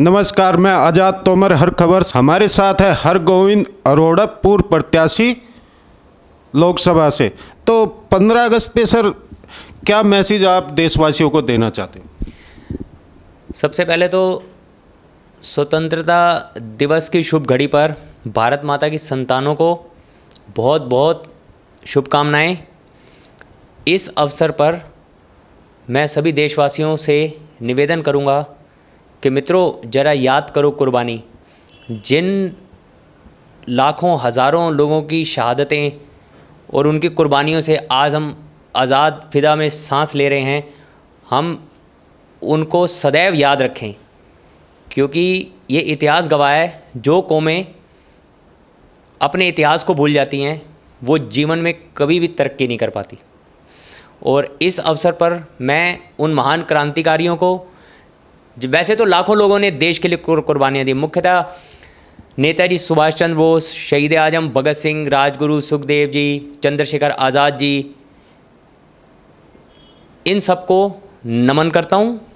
नमस्कार मैं आजाद तोमर हर खबर हमारे साथ है हर गोविंद अरोड़ा पूर्व प्रत्याशी लोकसभा से तो 15 अगस्त पे सर क्या मैसेज आप देशवासियों को देना चाहते हैं सबसे पहले तो स्वतंत्रता दिवस की शुभ घड़ी पर भारत माता की संतानों को बहुत बहुत शुभकामनाएं इस अवसर पर मैं सभी देशवासियों से निवेदन करूंगा कि मित्रों ज़रा याद करो कुर्बानी जिन लाखों हज़ारों लोगों की शहादतें और उनकी कुर्बानियों से आज हम आज़ाद फिदा में सांस ले रहे हैं हम उनको सदैव याद रखें क्योंकि ये इतिहास गवाह है जो कौमें अपने इतिहास को भूल जाती हैं वो जीवन में कभी भी तरक्की नहीं कर पाती और इस अवसर पर मैं उन महान क्रांतिकारियों को वैसे तो लाखों लोगों ने देश के लिए कुर्बानियाँ दी मुख्यतः नेताजी सुभाष चंद्र बोस शहीद आजम भगत सिंह राजगुरु सुखदेव जी चंद्रशेखर आज़ाद जी इन सबको नमन करता हूँ